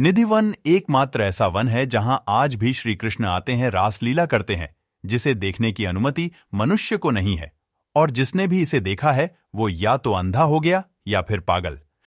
निधि one एकमात्र ऐसा one है जहां आज भी श्री कृष्ण आते हैं रासलीला करते हैं जिसे देखने की अनुमति मनुष्य को नहीं है और जिसने भी इसे देखा है वो या तो अंधा हो गया या फिर पागल